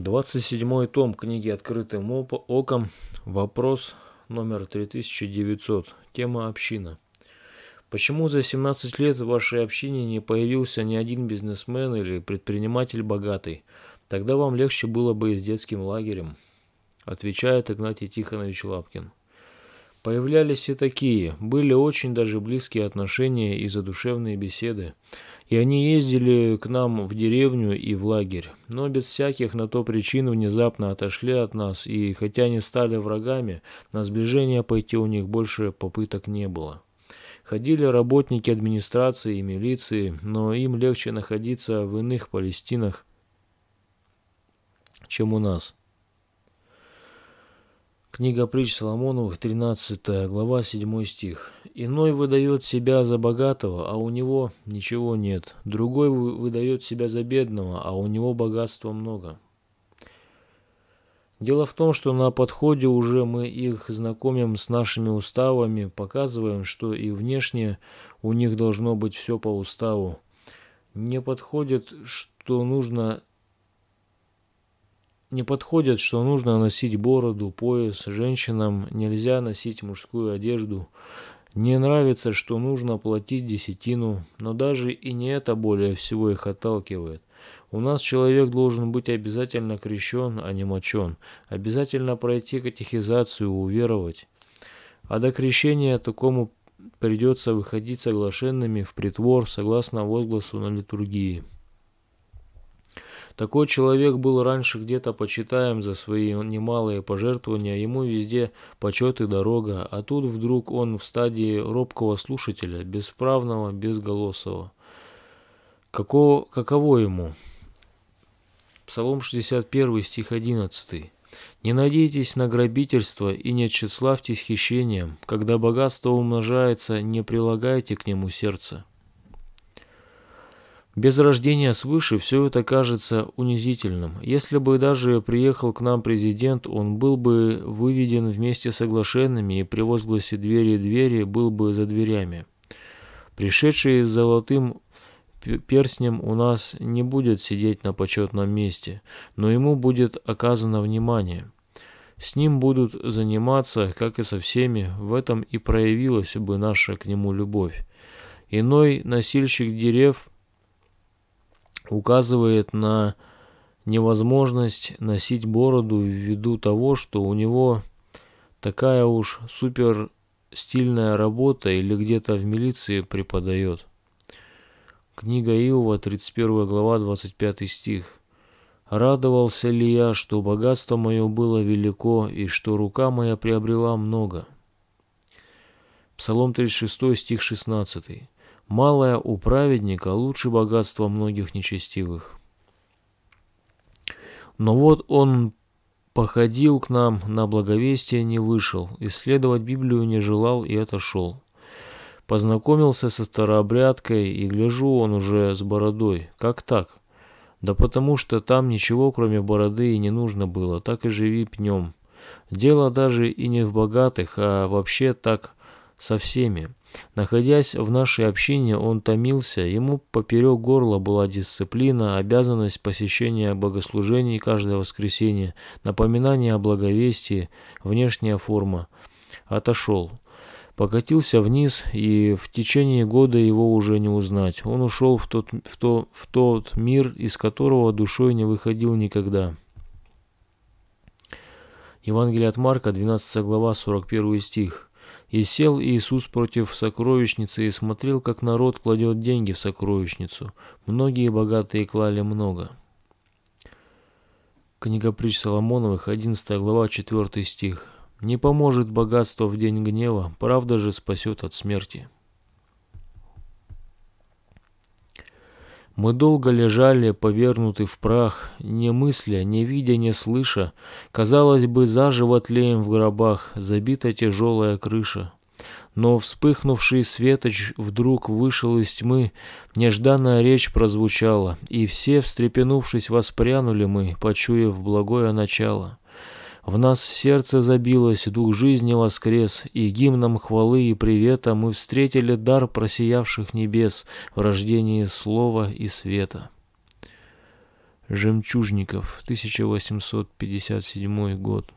27 том книги «Открытым оком». Вопрос номер 3900. Тема «Община». Почему за 17 лет в вашей общине не появился ни один бизнесмен или предприниматель богатый? Тогда вам легче было бы и с детским лагерем. Отвечает Игнатий Тихонович Лапкин. Появлялись и такие, были очень даже близкие отношения и задушевные беседы. И они ездили к нам в деревню и в лагерь, но без всяких на то причин внезапно отошли от нас, и хотя не стали врагами, на сближение пойти у них больше попыток не было. Ходили работники администрации и милиции, но им легче находиться в иных Палестинах, чем у нас. Книга притч Соломоновых, 13 глава, 7 стих. «Иной выдает себя за богатого, а у него ничего нет. Другой выдает себя за бедного, а у него богатства много». Дело в том, что на подходе уже мы их знакомим с нашими уставами, показываем, что и внешне у них должно быть все по уставу. Не подходит, что нужно не подходит, что нужно носить бороду, пояс, женщинам нельзя носить мужскую одежду. Не нравится, что нужно платить десятину, но даже и не это более всего их отталкивает. У нас человек должен быть обязательно крещен, а не мочен, обязательно пройти катехизацию, уверовать. А до крещения такому придется выходить соглашенными в притвор согласно возгласу на литургии. Такой человек был раньше где-то почитаем за свои немалые пожертвования, ему везде почет и дорога, а тут вдруг он в стадии робкого слушателя, бесправного, безголосого. Какого, каково ему? Псалом 61, стих 11. «Не надейтесь на грабительство и не тщеславьтесь хищением. Когда богатство умножается, не прилагайте к нему сердце». Без рождения свыше все это кажется унизительным. Если бы даже приехал к нам президент, он был бы выведен вместе с оглашенными и при возгласе «двери-двери» был бы за дверями. Пришедший с золотым перстнем у нас не будет сидеть на почетном месте, но ему будет оказано внимание. С ним будут заниматься, как и со всеми, в этом и проявилась бы наша к нему любовь. Иной носильщик дерев указывает на невозможность носить бороду ввиду того, что у него такая уж супер стильная работа или где-то в милиции преподает. Книга Иова, 31 глава, 25 стих. «Радовался ли я, что богатство мое было велико, и что рука моя приобрела много?» Псалом 36, стих 16. Малое у праведника лучше богатства многих нечестивых. Но вот он походил к нам, на благовестие не вышел, исследовать Библию не желал и отошел. Познакомился со старообрядкой, и гляжу, он уже с бородой. Как так? Да потому что там ничего, кроме бороды, и не нужно было, так и живи пнем. Дело даже и не в богатых, а вообще так со всеми. Находясь в нашей общине, он томился, ему поперек горла была дисциплина, обязанность посещения богослужений каждое воскресенье, напоминание о благовестии, внешняя форма. Отошел. Покатился вниз, и в течение года его уже не узнать. Он ушел в тот, в то, в тот мир, из которого душой не выходил никогда. Евангелие от Марка, 12 глава, 41 стих. И сел Иисус против сокровищницы и смотрел, как народ кладет деньги в сокровищницу. Многие богатые клали много. Книга притч Соломоновых, 11 глава, 4 стих. «Не поможет богатство в день гнева, правда же спасет от смерти». Мы долго лежали, повернуты в прах, не мысля, не видя, не слыша. Казалось бы, заживо тлеем в гробах, забита тяжелая крыша. Но вспыхнувший светоч вдруг вышел из тьмы, нежданная речь прозвучала, и все, встрепенувшись, воспрянули мы, почуяв благое начало. В нас сердце забилось, дух жизни воскрес, и гимном хвалы и привета мы встретили дар просиявших небес в рождении слова и света. Жемчужников, 1857 год.